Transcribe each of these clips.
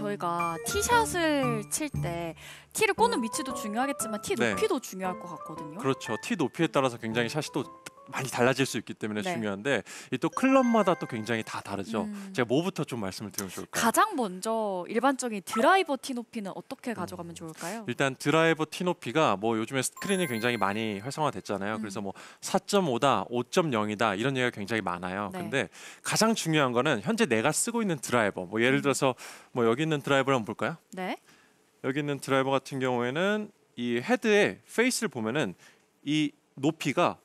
저희가 음. 티샷을 칠 때 티를 꽂는 위치도 중요하겠지만 티 네. 높이도 중요할 것 같거든요. 그렇죠. 티 높이에 따라서 굉장히 샷이 또 많이 달라질 수 있기 때문에 네. 중요한데 또 클럽마다 또 굉장히 다 다르죠. 음. 제가 뭐부터 좀 말씀을 드리면 좋을까요? 가장 먼저 일반적인 드라이버 티높이는 어떻게 음. 가져가면 좋을까요? 일단 드라이버 티높이가 뭐 요즘에 스크린이 굉장히 많이 활성화됐잖아요. 음. 그래서 뭐 4.5다, 5.0이다 이런 얘기가 굉장히 많아요. 네. 근데 가장 중요한 거는 현재 내가 쓰고 있는 드라이버. 뭐 예를 음. 들어서 뭐 여기 있는 드라이버 한번 볼까요? 네. 여기 있는 드라이버 같은 경우에는 이 헤드의 페이스를 보면은 이 높이가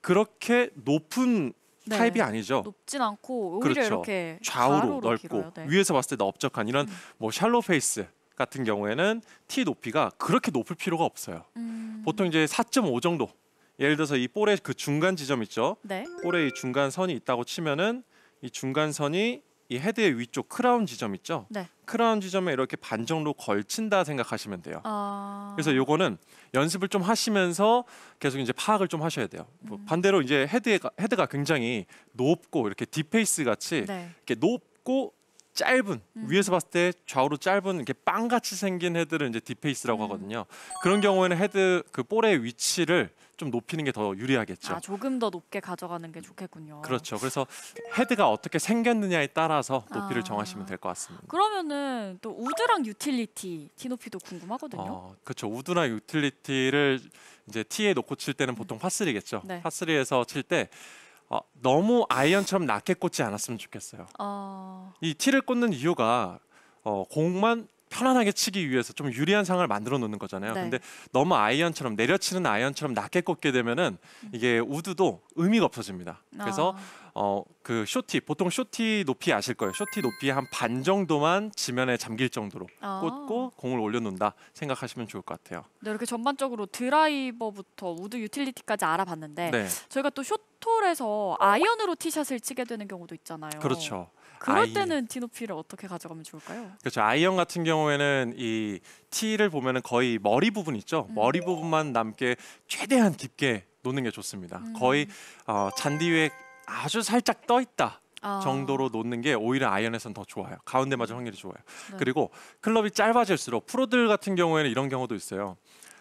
그렇게 높은 네. 타입이 아니죠. 높진 않고 오히려 그렇죠. 이렇게 좌우로, 넓고 길어요. 네. 위에서 봤을 때 넓적한 이런 음. 뭐 샬로 페이스 같은 경우에는 티 높이가 그렇게 높을 필요가 없어요. 음. 보통 이제 4.5 정도. 예를 들어서 이 볼의 그 중간 지점 있죠. 네. 볼의 이 중간 선이 있다고 치면은 이 중간 선이 이 헤드의 위쪽 크라운 지점 있죠? 네. 크라운 지점에 이렇게 반정도 걸친다 생각하시면 돼요. 아... 그래서 요거는 연습을 좀 하시면서 계속 이제 파악을 좀 하셔야 돼요. 뭐 음... 뭐 반대로 이제 헤드가 헤드가 굉장히 높고 이렇게 딥페이스 같이 네. 이렇게 높고 짧은 음. 위에서 봤을 때 좌우로 짧은 이렇게 빵같이 생긴 헤드를 이제 디페이스라고 음. 하거든요. 그런 경우에는 헤드 그 볼의 위치를 좀 높이는 게 더 유리하겠죠. 아, 조금 더 높게 가져가는 게 좋겠군요. 그렇죠. 그래서 헤드가 어떻게 생겼느냐에 따라서 높이를 아. 정하시면 될 것 같습니다. 그러면은 또 우드랑 유틸리티 티 높이도 궁금하거든요. 어, 그렇죠. 우드랑 유틸리티를 이제 티에 놓고 칠 때는 보통 음. 파3겠죠. 네. 파3에서 칠때 어, 너무 아이언처럼 낮게 꽂지 않았으면 좋겠어요. 어... 이 티를 꽂는 이유가 어, 공만 편안하게 치기 위해서 좀 유리한 상을 만들어 놓는 거잖아요. 네. 근데 너무 아이언처럼 내려치는 아이언처럼 낮게 꽂게 되면은 음. 이게 우드도 의미가 없어집니다. 그래서 아... 어, 그 쇼티 보통 쇼티 높이 아실 거예요. 쇼티 높이 한 반 정도만 지면에 잠길 정도로 아. 꽂고 공을 올려놓는다 생각하시면 좋을 것 같아요. 네, 이렇게 전반적으로 드라이버부터 우드 유틸리티까지 알아봤는데 네. 저희가 또 쇼톨에서 아이언으로 티샷을 치게 되는 경우도 있잖아요. 그렇죠. 그럴 아이언. 때는 티높이를 어떻게 가져가면 좋을까요? 그렇죠. 아이언 같은 경우에는 이 티를 보면은 거의 머리 부분 있죠. 음. 머리 부분만 남게 최대한 깊게 놓는 게 좋습니다. 음. 거의 어, 잔디 위에 아주 살짝 떠 있다. 아. 정도로 놓는 게 오히려 아이언에선 더 좋아요. 가운데 맞을 음. 확률이 좋아요. 네. 그리고 클럽이 짧아질수록 프로들 같은 경우에는 이런 경우도 있어요.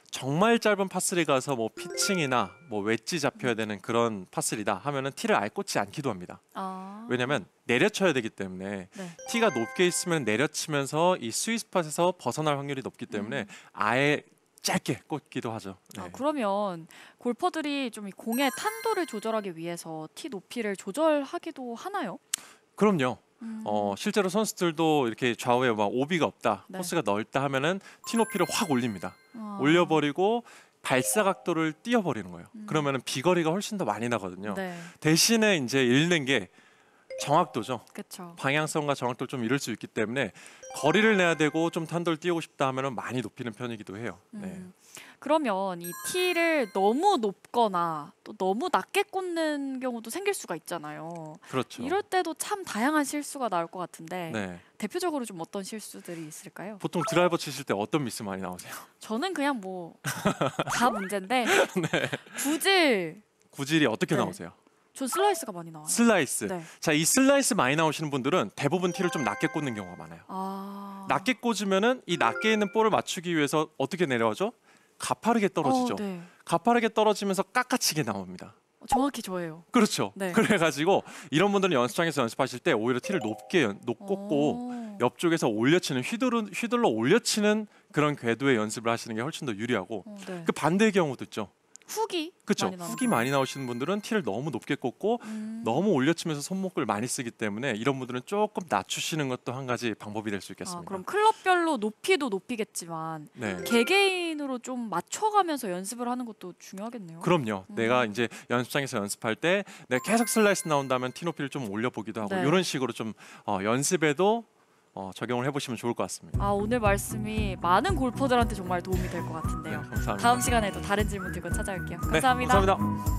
정말 짧은 파스리 가서 뭐 피칭이나 뭐 웨지 잡혀야 되는 그런 파스리다 하면은 티를 아예 꽂지 않기도 합니다. 아. 왜냐면 내려쳐야 되기 때문에 네. 티가 높게 있으면 내려치면서 이 스위스팟에서 벗어날 확률이 높기 때문에 음. 아예 짧게 꽂기도 하죠. 아, 네. 아, 그러면 골퍼들이 좀이 공의 탄도를 조절하기 위해서 티 높이를 조절하기도 하나요? 그럼요. 음. 어, 실제로 선수들도 이렇게 좌우에 막 오비가 없다, 네. 코스가 넓다 하면은 티 높이를 확 올립니다. 아. 올려버리고 발사 각도를 띄워버리는 거예요. 음. 그러면은 비거리가 훨씬 더 많이 나거든요. 네. 대신에 이제 잃는 게 정확도죠. 그쵸. 방향성과 정확도를 좀 잃을 수 있기 때문에 거리를 내야 되고 좀 탄도를 띄우고 싶다 하면 은 많이 높이는 편이기도 해요. 음. 네. 그러면 이 티를 너무 높거나 또 너무 낮게 꽂는 경우도 생길 수가 있잖아요. 그렇죠. 이럴 때도 참 다양한 실수가 나올 것 같은데 네. 대표적으로 좀 어떤 실수들이 있을까요? 보통 드라이버 치실 때 어떤 미스 많이 나오세요? 저는 그냥 뭐 다 문제인데 네. 구질 구질이 어떻게 네. 나오세요? 전 슬라이스가 많이 나와요. 슬라이스. 네. 자, 이 슬라이스 많이 나오시는 분들은 대부분 티를 좀 낮게 꽂는 경우가 많아요. 아... 낮게 꽂으면은 이 낮게 있는 볼을 맞추기 위해서 어떻게 내려가죠? 가파르게 떨어지죠. 어, 네. 가파르게 떨어지면서 깎아치게 나옵니다. 어, 정확히 저예요. 그렇죠. 네. 그래가지고 이런 분들은 연습장에서 연습하실 때 오히려 티를 높게 높고 어. 옆쪽에서 올려치는 휘둘러, 휘둘러 올려치는 그런 궤도의 연습을 하시는 게 훨씬 더 유리하고 어, 네. 그 반대의 경우도 있죠. 후기 그렇죠. 많이 후기 많이 나오시는 분들은 티를 너무 높게 꽂고 음. 너무 올려치면서 손목을 많이 쓰기 때문에 이런 분들은 조금 낮추시는 것도 한 가지 방법이 될수 아, 있겠습니다. 아, 그럼 클럽별로 높이도 높이겠지만 네. 개개인으로 좀 맞춰가면서 연습을 하는 것도 중요하겠네요. 그럼요. 음. 내가 이제 연습장에서 연습할 때 내가 계속 슬라이스 나온다면 티 높이를 좀 올려보기도 하고 네. 이런 식으로 좀 어, 연습에도 어, 적용을 해보시면 좋을 것 같습니다. 아 오늘 말씀이 많은 골퍼들한테 정말 도움이 될 것 같은데요. 네, 감사합니다. 다음 시간에도 다른 질문 들고 찾아올게요. 감사합니다. 네, 감사합니다.